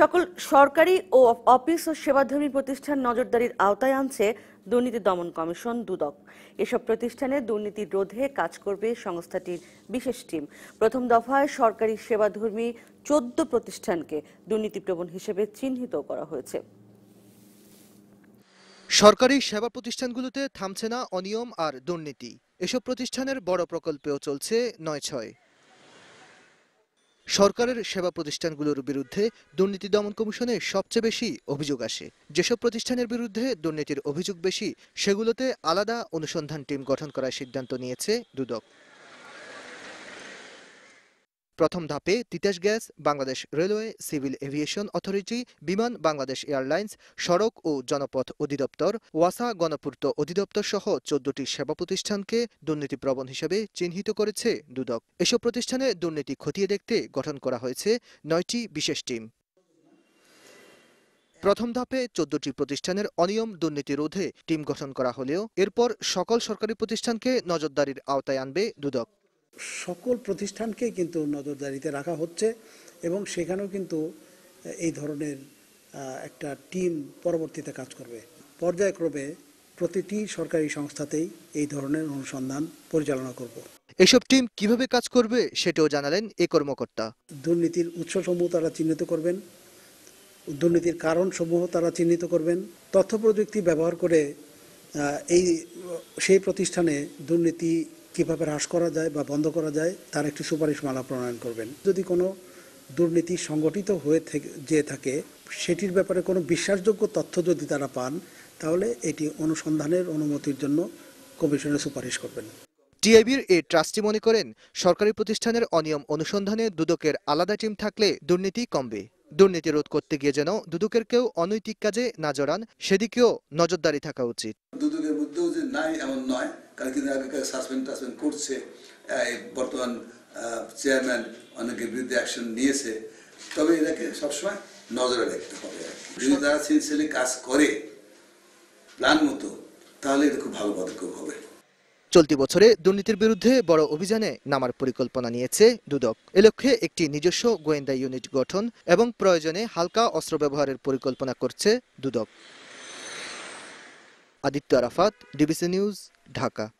সকল সরকারি ও অফিস ও সেবাধর্মী প্রতিষ্ঠান নজরদারির আওতায় আনছে দুর্নীতি দমন কমিশন দুদক এসব প্রতিষ্ঠানে দুর্নীতি রোধে কাজ করবে সংস্থাটির বিশেষ টিম প্রথম দফায় সরকারি সেবাধর্মী চোদ্দ প্রতিষ্ঠানকে দুর্নীতিপ্রবণ হিসেবে চিহ্নিত করা হয়েছে সরকারি সেবা প্রতিষ্ঠানগুলোতে থামছে না অনিয়ম আর দুর্নীতি এসব প্রতিষ্ঠানের বড় প্রকল্পেও চলছে নয় ছয় সরকারের সেবা প্রতিষ্ঠানগুলোর বিরুদ্ধে দুর্নীতি দমন কমিশনে সবচেয়ে বেশি অভিযোগ আসে যেসব প্রতিষ্ঠানের বিরুদ্ধে দুর্নীতির অভিযোগ বেশি সেগুলোতে আলাদা অনুসন্ধান টিম গঠন করার সিদ্ধান্ত নিয়েছে দুদক প্রথম ধাপে Titas gas Bangladesh railway civil aviation authority Biman Bangladesh airlines সড়ক ও জনপথ অধিদপ্তর ওয়াসা গণপূর্ত অধিদপ্তর সহ চোদ্দটি সেবা প্রতিষ্ঠানকে দুর্নীতিপ্রবণ হিসেবে চিহ্নিত করেছে দুদক এসব প্রতিষ্ঠানে দুর্নীতি খতিয়ে দেখতে গঠন করা হয়েছে নয়টি বিশেষ টিম প্রথম ধাপে চোদ্দটি প্রতিষ্ঠানের অনিয়ম দুর্নীতি রোধে টিম গঠন করা হলেও এরপর সকল সরকারি প্রতিষ্ঠানকে নজরদারির আওতায় আনবে দুদক সকল প্রতিষ্ঠানকে কিন্তু নজরদারিতে রাখা হচ্ছে এবং সেখানেও কিন্তু এই ধরনের একটা টিম পরবর্তীতে কাজ করবে পর্যায়ক্রমে প্রতিটি সরকারি সংস্থাতেই এই ধরনের অনুসন্ধান পরিচালনা করব এসব টিম কিভাবে কাজ করবে সেটাও জানালেন এ কর্মকর্তা দুর্নীতির উৎসসমূহ তারা চিহ্নিত করবেন দুর্নীতির কারণসমূহ তারা চিহ্নিত করবেন তথ্য প্রযুক্তি ব্যবহার করে এই সেই প্রতিষ্ঠানে দুর্নীতি কিভাবে হ্রাস করা যায় বা বন্ধ করা যায় তার একটি সুপারিশ মালা প্রণয়ন করবেন যদি কোনো দুর্নীতি সংগঠিত হয়ে যেয়ে থাকে সেটির ব্যাপারে কোনো বিশ্বাসযোগ্য তথ্য যদি তারা পান তাহলে এটি অনুসন্ধানের অনুমতির জন্য কমিশনের সুপারিশ করবেন টিআইবির এ ট্রাস্টি মনে করেন সরকারি প্রতিষ্ঠানের অনিয়ম অনুসন্ধানে দুদকের আলাদা টিম থাকলে দুর্নীতি কমবে দুর্নীতি রোধ করতে গিয়ে যেন দুদকের কেউ অনৈতিক কাজে না জড়ান সেদিকেও নজরদারি থাকা উচিত দুদকের মধ্যেও যে নাই এমন নয় কারণ কিন্তু আগেকার সাসপেন্ড টাসপেন্ড করছে বর্তমান চেয়ারম্যান অনেকের বিরুদ্ধে অ্যাকশন নিয়েছে তবে এটাকে সবসময় নজরে রাখতে হবে যদি তারা সিনসিয়ালি কাজ করে প্ল্যান মতো তাহলে এটা খুব ভালো পদক্ষেপ হবে চলতি বছরে দুর্নীতির বিরুদ্ধে বড় অভিযানে নামার পরিকল্পনা নিয়েছে দুদক এ লক্ষ্যে একটি নিজস্ব গোয়েন্দা ইউনিট গঠন এবং প্রয়োজনে হালকা অস্ত্র ব্যবহারের পরিকল্পনা করছে দুদক আদিত্য আরাফাত ডিবিসি নিউজ ঢাকা